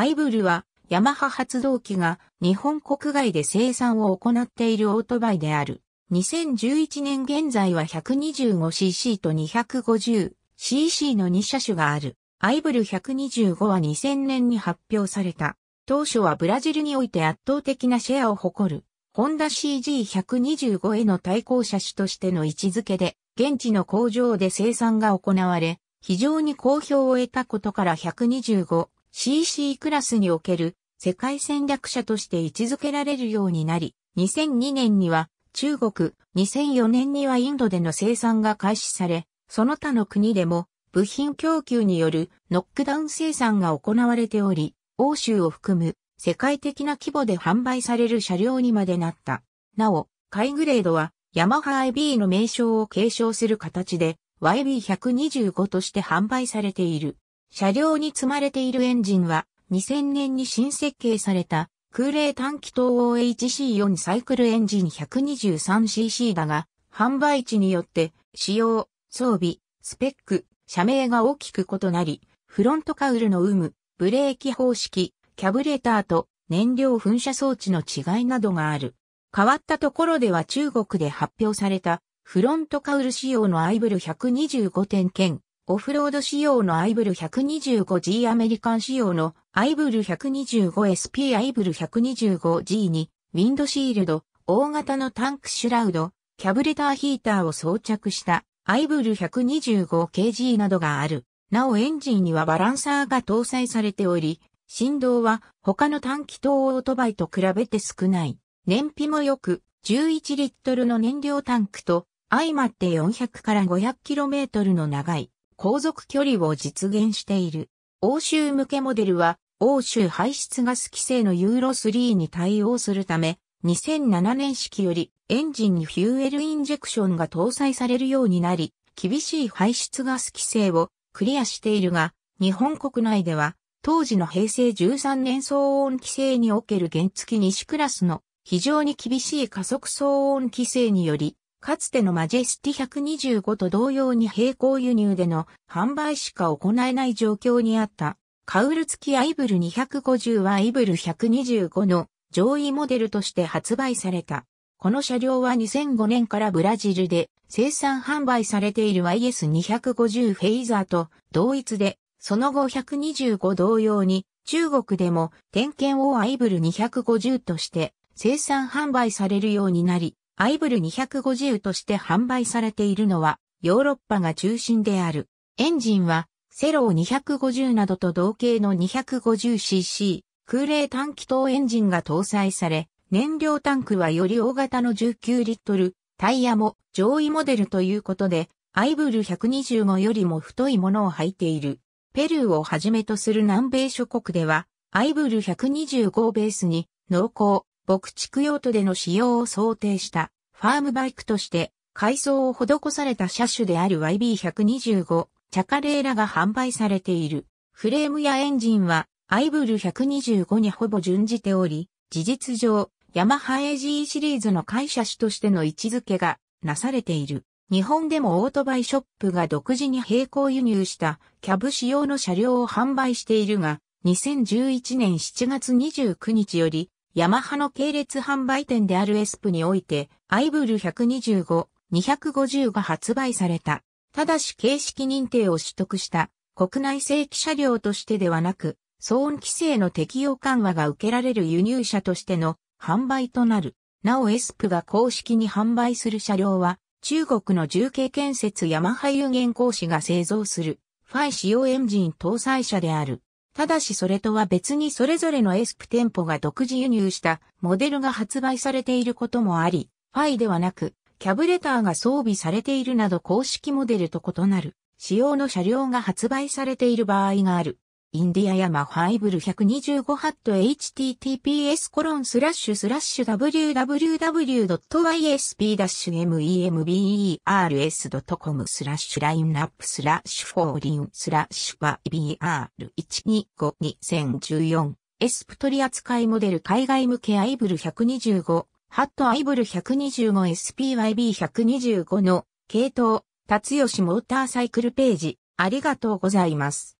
アイブルは、ヤマハ発動機が日本国外で生産を行っているオートバイである。2011年現在は 125cc と 250cc の2車種がある。アイブル125は2000年に発表された。当初はブラジルにおいて圧倒的なシェアを誇る、ホンダ CG125 への対抗車種としての位置づけで、現地の工場で生産が行われ、非常に好評を得たことから125 CC クラスにおける世界戦略者として位置づけられるようになり、2002年には中国、2004年にはインドでの生産が開始され、その他の国でも部品供給によるノックダウン生産が行われており、欧州を含む世界的な規模で販売される車両にまでなった。なお、イグレードはヤマハ IB の名称を継承する形で YB125 として販売されている。車両に積まれているエンジンは、2000年に新設計された、空冷短気筒 OHC4 サイクルエンジン 123cc だが、販売地によって、使用、装備、スペック、社名が大きく異なり、フロントカウルの有無、ブレーキ方式、キャブレーターと燃料噴射装置の違いなどがある。変わったところでは中国で発表されたフロントカウル仕様のアイブル125点兼オフロード仕様のアイブル 125G アメリカン仕様のアイブル 125SP アイブル 125G にウィンドシールド、大型のタンクシュラウド、キャブレターヒーターを装着したアイブル 125KG などがある。なおエンジンにはバランサーが搭載されており、振動は他の短気筒オートバイと比べて少ない。燃費も良く、11リットルの燃料タンクと相まって400から 500km の長い航続距離を実現している。欧州向けモデルは、欧州排出ガス規制のユーロ3に対応するため、2007年式よりエンジンにフューエルインジェクションが搭載されるようになり、厳しい排出ガス規制をクリアしているが、日本国内では、当時の平成13年騒音規制における原付西クラスの非常に厳しい加速騒音規制により、かつてのマジェスティ125と同様に並行輸入での販売しか行えない状況にあった。カウル付きアイブル250はアイブル125の上位モデルとして発売された。この車両は2005年からブラジルで生産販売されている YS250 フェイザーと同一で、その後125同様に中国でも点検をアイブル250として生産販売されるようになり、アイブル250として販売されているのはヨーロッパが中心である。エンジンはセロー250などと同型の 250cc 空冷短気筒エンジンが搭載され、燃料タンクはより大型の19リットル、タイヤも上位モデルということで、アイブル125よりも太いものを履いている。ペルーをはじめとする南米諸国では、アイブル125ベースに、濃厚、牧畜用途での使用を想定したファームバイクとして改装を施された車種である YB125 チャカレーラが販売されている。フレームやエンジンはアイブル125にほぼ準じており、事実上、ヤマハ AG シリーズの会社種としての位置づけがなされている。日本でもオートバイショップが独自に並行輸入したキャブ仕様の車両を販売しているが、2011年7月29日よりヤマハの系列販売店であるエスプにおいて、アイブル125、250が発売された。ただし形式認定を取得した国内正規車両としてではなく、騒音規制の適用緩和が受けられる輸入車としての販売となる。なおエスプが公式に販売する車両は、中国の重慶建設ヤマハ有限公司が製造する、ファイ使用エンジン搭載車である。ただしそれとは別にそれぞれのエスプ店舗が独自輸入したモデルが発売されていることもあり、ファイではなく、キャブレターが装備されているなど公式モデルと異なる、仕様の車両が発売されている場合がある。インディアヤマハイブル125ハット https コロンスラッシュスラッシュ www.ysp-members.com スラッシュラインナップスラッシュフォーリンスラッシュ YBR125-2014 エスプトリ扱いモデル海外向けアイブル125ハットアイブル 125SPYB125 の系統達吉モーターサイクルページありがとうございます。